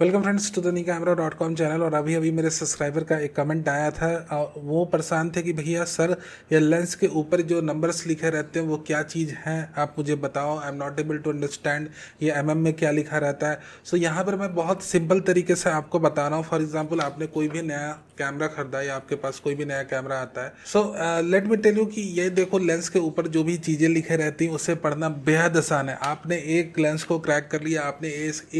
Welcome friends to the knee camera dot com channel और अभी अभी मेरे सब्सक्राइबर का एक कमेंट आया था वो परेशान थे कि भैया सर ये लेंस के ऊपर जो नंबर्स लिखे रहते हैं वो क्या चीज़ हैं आप मुझे बताओ I am not able to understand ये एम mm में क्या लिखा रहता है सो so, यहाँ पर मैं बहुत सिंपल तरीके से आपको बता रहा हूँ फॉर एग्जाम्पल आपने कोई भी नया कैमरा खरीदा या आपके पास कोई भी नया कैमरा आता है so let me tell you कि ये देखो लेंस के ऊपर जो भी चीज़ें लिखे रहती हैं उसे पढ़ना बेहद आसान है आपने एक लेंस को क्रैक कर लिया आपने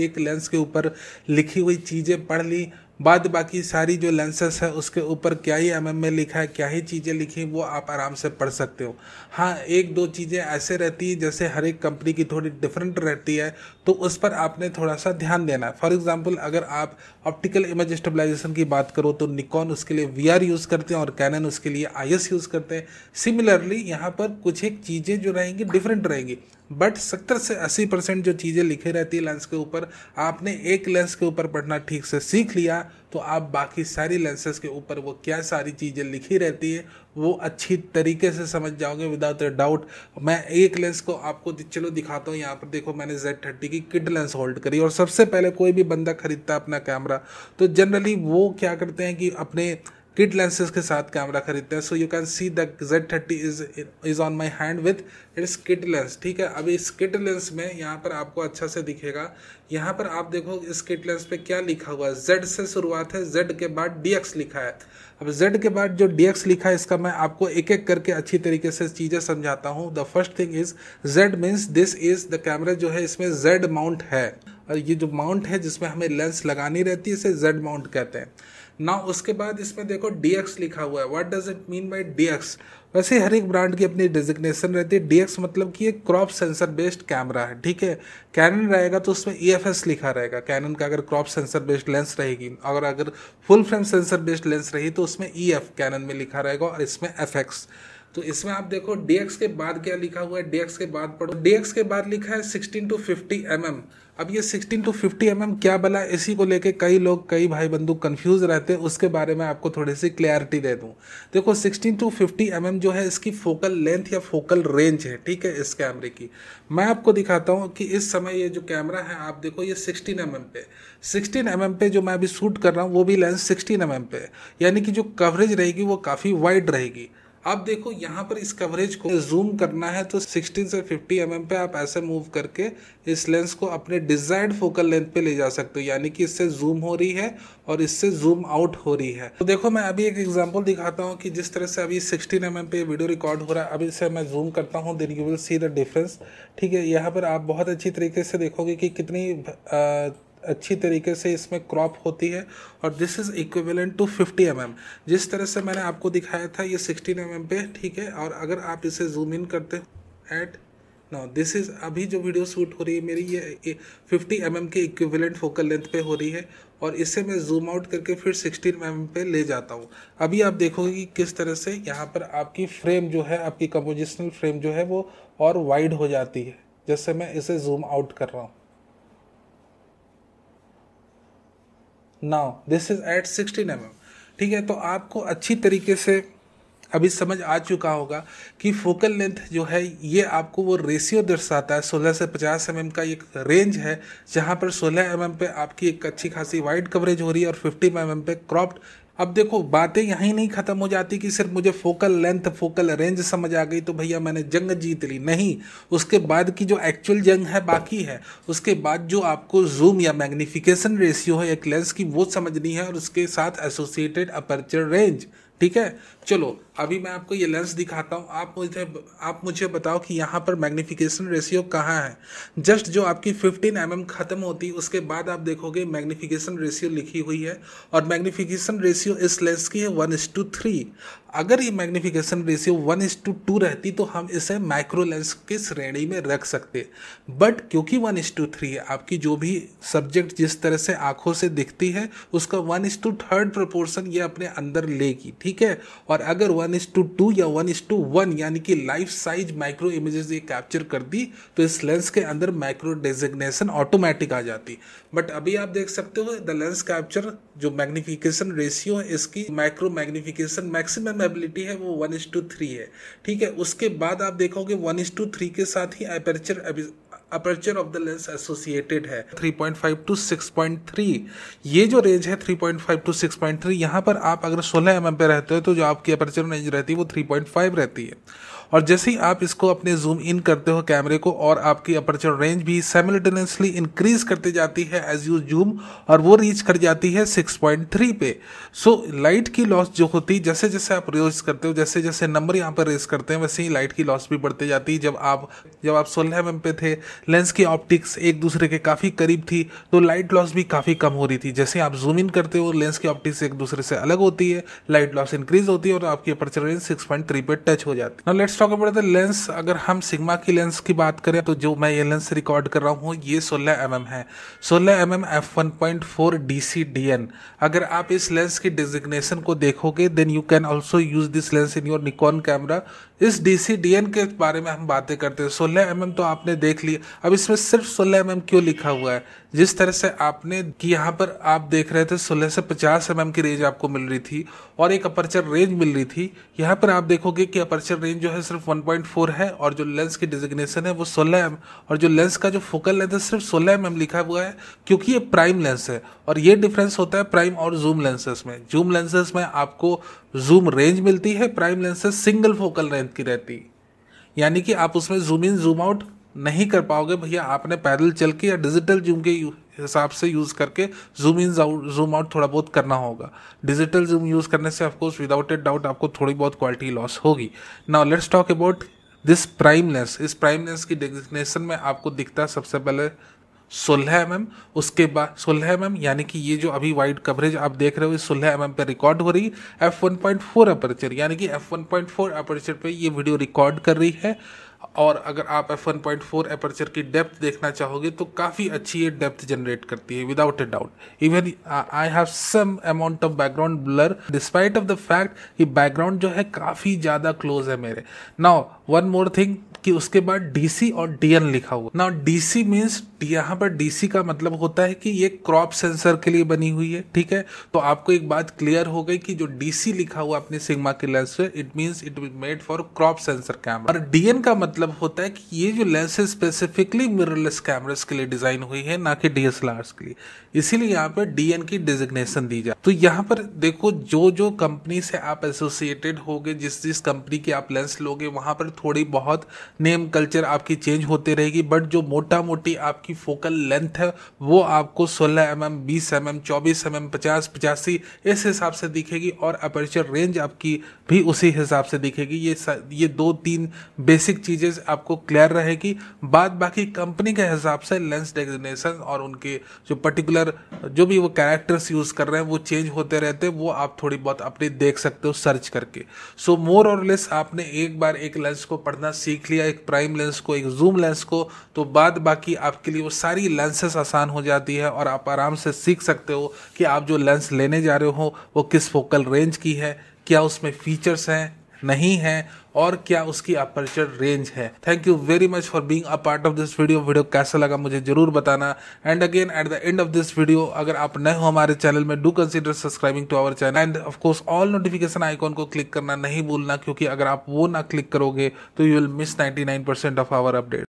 एक लेंस के ऊपर लिखी हुई चीज़ें पढ़ ली बाद बाकी सारी जो लेंसेस है उसके ऊपर क्या ही एम में लिखा है क्या ही चीज़ें लिखी वो आप आराम से पढ़ सकते हो हाँ एक दो चीज़ें ऐसे रहती है जैसे हर एक कंपनी की थोड़ी डिफरेंट रहती है तो उस पर आपने थोड़ा सा ध्यान देना है फॉर एग्जाम्पल अगर आप ऑप्टिकल इमेज स्टेबलाइजेशन की बात करो तो निकॉन उसके लिए वी यूज़ करते हैं और कैनन उसके लिए आई यूज़ करते हैं सिमिलरली यहाँ पर कुछ एक चीज़ें जो रहेंगी डिफरेंट रहेंगी बट सत्तर से अस्सी परसेंट जो चीज़ें लिखी रहती है लेंस के ऊपर आपने एक लेंस के ऊपर पढ़ना ठीक से सीख लिया तो आप बाकी सारी लेंसेज के ऊपर वो क्या सारी चीज़ें लिखी रहती है वो अच्छी तरीके से समझ जाओगे विदाउट ए डाउट मैं एक लेंस को आपको चलो दिखाता हूँ यहाँ पर देखो मैंने जेड थर्टी की किड लेंस होल्ड करी और सबसे पहले कोई भी बंदा खरीदता है अपना कैमरा तो जनरली वो क्या करते हैं कि अपने किट लेंसेज के साथ कैमरा खरीदते हैं so you can see the Z thirty is is on my hand with its kit lens ठीक है अभी इस किट लेंस में यहाँ पर आपको अच्छा से दिखेगा यहाँ पर आप देखो इस किट लेंस पे क्या लिखा हुआ है जेड से शुरुआत है जेड के बाद डी एक्स लिखा है अब जेड के बाद जो डी एक्स लिखा है इसका मैं आपको एक एक करके अच्छी तरीके से चीज़ें समझाता हूँ the first thing is Z means this is the camera जो है इसमें जेड माउंट है और ये जो माउंट है जिसमें हमें लेंस लगानी रहती है इसे जेड माउंट कहते हैं ना उसके बाद इसमें देखो डी लिखा हुआ है what does it mean by D वैसे हर एक ब्रांड की अपनी डिजिग्नेशन रहती है डी मतलब कि एक क्रॉप सेंसर बेस्ड कैमरा है ठीक है कैनन रहेगा तो उसमें ई e लिखा रहेगा कैनन का अगर क्रॉप सेंसर बेस्ड लेंस रहेगी और अगर full frame sensor based lens रही तो उसमें ई एफ कैनन में लिखा रहेगा और इसमें एफ एक्स तो इसमें आप देखो dx के बाद क्या लिखा हुआ है dx के बाद पढ़ो dx के बाद लिखा है 16 टू 50 mm अब ये 16 टू 50 mm क्या बला इसी को लेके कई लोग कई भाई बंधु कंफ्यूज रहते हैं उसके बारे में आपको थोड़ी सी क्लैरिटी दे दूँ देखो 16 टू 50 mm जो है इसकी फोकल लेंथ या फोकल रेंज है ठीक है इस कैमरे की मैं आपको दिखाता हूँ कि इस समय ये जो कैमरा है आप देखो ये 16 एम mm पे 16 एम mm पे जो मैं अभी शूट कर रहा हूँ वो भी लेंस 16 एम mm पे यानी कि जो कवरेज रहेगी वो काफ़ी वाइड रहेगी अब देखो यहाँ पर इस कवरेज को जूम करना है तो 16 से 50 एम mm पे आप ऐसे मूव करके इस लेंस को अपने डिजायर्ड फोकल लेंथ पे ले जा सकते हो यानी कि इससे जूम हो रही है और इससे जूम आउट हो रही है तो देखो मैं अभी एक एग्जाम्पल दिखाता हूँ कि जिस तरह से अभी सिक्सटीन एम mm पे वीडियो रिकॉर्ड हो रहा है अभी इसे मैं जूम करता हूँ then you will see the difference ठीक है यहाँ पर आप बहुत अच्छी तरीके से देखोगे कि कितनी अच्छी तरीके से इसमें क्रॉप होती है और this is equivalent to 50 M mm. जिस तरह से मैंने आपको दिखाया था ये 16 एम mm पे ठीक है और अगर आप इसे जूम इन करते एट नो दिस इज़ अभी जो वीडियो शूट हो रही है मेरी ये 50 एम mm के इक्विवेलेंट फोकल लेंथ पे हो रही है और इसे मैं जूम आउट करके फिर 16 एम mm पे ले जाता हूँ अभी आप देखोगे कि किस तरह से यहाँ पर आपकी फ्रेम जो है आपकी कंपोजिशनल फ्रेम जो है वो और वाइड हो जाती है जैसे मैं इसे जूम आउट कर रहा हूँ now this is at sixteen M ठीक है तो आपको अच्छी तरीके से अभी समझ आ चुका होगा कि फोकल लेंथ जो है ये आपको वो रेशियो दर्शाता है 16 से 50 एम mm का एक रेंज है जहाँ पर 16 एम mm पे आपकी एक अच्छी खासी वाइड कवरेज हो रही है और 50 एम mm पे क्रॉप्ड अब देखो बातें यहीं नहीं ख़त्म हो जाती कि सिर्फ मुझे फोकल लेंथ फोकल रेंज समझ आ गई तो भैया मैंने जंग जीत ली नहीं उसके बाद की जो एक्चुअल जंग है बाकी है उसके बाद जो आपको जूम या मैग्निफिकेशन रेशियो है एक लेंस की वो समझनी है और उसके साथ एसोसिएटेड अपर्चर रेंज ठीक है चलो अभी मैं आपको ये लेंस दिखाता हूँ आप मुझे आप मुझे बताओ कि यहाँ पर मैग्नीफिकेशन रेशियो कहाँ है जस्ट जो आपकी 15 एम mm ख़त्म होती है उसके बाद आप देखोगे मैग्नीफिकेशन रेशियो लिखी हुई है और मैग्नीफिकेशन रेशियो इस लेंस की है वन इस टू थ्री अगर ये magnification ratio one is to two two तो हम इसे माइक्रो लेंस की श्रेणी में रख सकते बट क्योंकि वन इस टू थ्री है आपकी जो भी सब्जेक्ट जिस तरह से आंखों से दिखती है उसका one is to third proportion ये अपने अंदर लेगी ठीक है और अगर one one is to two या वन इज टू वन यानी कि लाइफ साइज माइक्रो इमेजेस ये कैप्चर कर दी तो इस लेंस के अंदर माइक्रो डेजिग्नेशन ऑटोमेटिक आ जाती बट अभी आप देख सकते हो द लेंस कैप्चर जो मैग्निफिकेशन रेशियो है इसकी माइक्रो मैग्निफिकेशन मैक्सिमम एबिलिटी है वो वन इज टू थ्री है ठीक है उसके बाद आप देखोगे वन इज टू थ्री के साथ ही aperture aperture of the lens associated है 3.5 टू 6.3 ये जो रेंज है 3.5 टू 6.3 यहाँ पर आप अगर 16 एम एम पे रहते हो तो जो आपकी अपर्चर रेंज रहती है वो 3.5 रहती है और जैसे ही आप इसको अपने जूम इन करते हो कैमरे को और आपकी अपर्चर रेंज भी सेमिलटेनियसली इंक्रीज करते जाती है एज यू जूम और वो रीच कर जाती है 6.3 पे सो so, लाइट की लॉस जो होती है जैसे जैसे आप रेस करते हो जैसे जैसे नंबर यहाँ पर रेस करते हैं वैसे ही लाइट की लॉस भी बढ़ती जाती है जब आप जब आप सोलह एम पे थे लेंस की ऑप्टिक्स एक दूसरे के काफ़ी करीब थी तो लाइट लॉस भी काफ़ी कम हो रही थी जैसे आप जूम इन करते हो लेंस की ऑप्टिक्स एक दूसरे से अलग होती है लाइट लॉस इंक्रीज होती है और आपकी aperture range six point three पे टच हो जाती है लेट्स स्टॉक टॉक बढ़ते लेंस अगर हम सिग्मा की लेंस की बात करें तो जो मैं ये लेंस रिकॉर्ड कर रहा हूँ ये 16 एम mm है 16 M M F one point four D C D N अगर आप इस लेंस की डिजिग्नेशन को देखोगे then you can also use this lens in your Nikon camera इस डी डी एन के बारे में हम बातें करते हैं सोलह एम एम तो आपने देख लिया अब इसमें सिर्फ सोलह एम एम क्यों लिखा हुआ है जिस तरह से आपने कि यहाँ पर आप देख रहे थे सोलह से पचास एम mm की रेंज आपको मिल रही थी और एक अपर्चर रेंज मिल रही थी यहाँ पर आप देखोगे कि अपर्चर रेंज जो है सिर्फ वन पॉइंट फोर है और जो लेंस की डिजिग्नेशन है वो सोलह एम और जो लेंस का जो फोकल लेंथ है सिर्फ सोलह एम एम लिखा हुआ है क्योंकि ये प्राइम लेंस है और ये डिफरेंस होता है प्राइम और जूम लेंसेस में जूम लेंसेस में आपको जूम रेंज मिलती है प्राइम लेंस से सिंगल फोकल लेंथ की रहती यानी कि आप उसमें जूम इन जूम आउट नहीं कर पाओगे भैया आपने पैदल चल के या डिजिटल जूम के हिसाब से यूज़ करके जूम इन जूम आउट थोड़ा बहुत करना होगा डिजिटल जूम यूज़ करने से ऑफकोर्स विदाउट ए डाउट आपको थोड़ी बहुत क्वालिटी लॉस होगी now let's talk about this prime lens इस प्राइम लेंस की डेजिग्नेशन में आपको दिखता सबसे पहले सोलह एम mm, उसके बाद सोलह एम mm, यानी कि ये जो अभी वाइड कवरेज आप देख रहे हो सोलह एम एम पर रिकॉर्ड हो रही है F one point four aperture यानी कि F one point four aperture पर ये वीडियो रिकॉर्ड कर रही है और अगर आप F one point four aperture की डेप्थ देखना चाहोगे तो काफ़ी अच्छी ये डेप्थ जनरेट करती है without a doubt even I have some amount of background blur despite of the fact कि बैकग्राउंड जो है काफ़ी ज़्यादा क्लोज है मेरे नाउ वन मोर थिंग कि उसके बाद डीसी और डीएन लिखा हुआ ना डीसी मीन्स यहाँ पर डीसी का मतलब होता है कि ये क्रॉप सेंसर के लिए बनी हुई है ठीक है तो आपको एक बात क्लियर हो गई कि जो डीसी लिखा हुआ अपने सिग्मा के लेंस पे it mean it made for crop sensor camera और डीएन का मतलब होता है कि ये जो लेंस है स्पेसिफिकली मिररलेस कैमरास के लिए डिजाइन हुई है ना कि डीएसएलआर के लिए इसीलिए यहाँ पर डीएन की डिजिग्नेशन दी जाए तो यहाँ पर देखो जो जो कंपनी से आप एसोसिएटेड हो जिस जिस कंपनी के आप लेंस लोगे वहां पर थोड़ी बहुत नेम कल्चर आपकी चेंज होती रहेगी बट जो मोटा मोटी आपकी फोकल लेंथ है वो आपको 16 एम एम बीस एम एम चौबीस एम एम पचास पचासी इस हिसाब से दिखेगी और अपर्चर रेंज आपकी भी उसी हिसाब से दिखेगी ये ये दो तीन बेसिक चीज़ें आपको क्लियर रहेगी बाद बाकी कंपनी के हिसाब से लेंस डेजिनेशन और उनके जो पर्टिकुलर जो भी वो कैरेक्टर्स यूज़ कर रहे हैं वो चेंज होते रहते हैं वो आप थोड़ी बहुत अपनी देख सकते हो सर्च करके सो मोर और लेस आपने एक बार एक लेंस को पढ़ना सीख लिया एक प्राइम लेंस को एक जूम लेंस को तो बाद बाकी आपके लिए वो सारी लेंसेस आसान हो जाती है और आप आराम से सीख सकते हो कि आप जो लेंस लेने जा रहे हो वो किस फोकल रेंज की है क्या उसमें फीचर्स हैं नहीं है और क्या उसकी अपर्चर रेंज है thank you very much for being a part of this video video कैसा लगा मुझे जरूर बताना and again at the end of this video अगर आप नए हो हमारे चैनल में do consider subscribing to our channel and of course all notification icon को क्लिक करना नहीं भूलना क्योंकि अगर आप वो ना क्लिक करोगे तो you will miss 99% of our update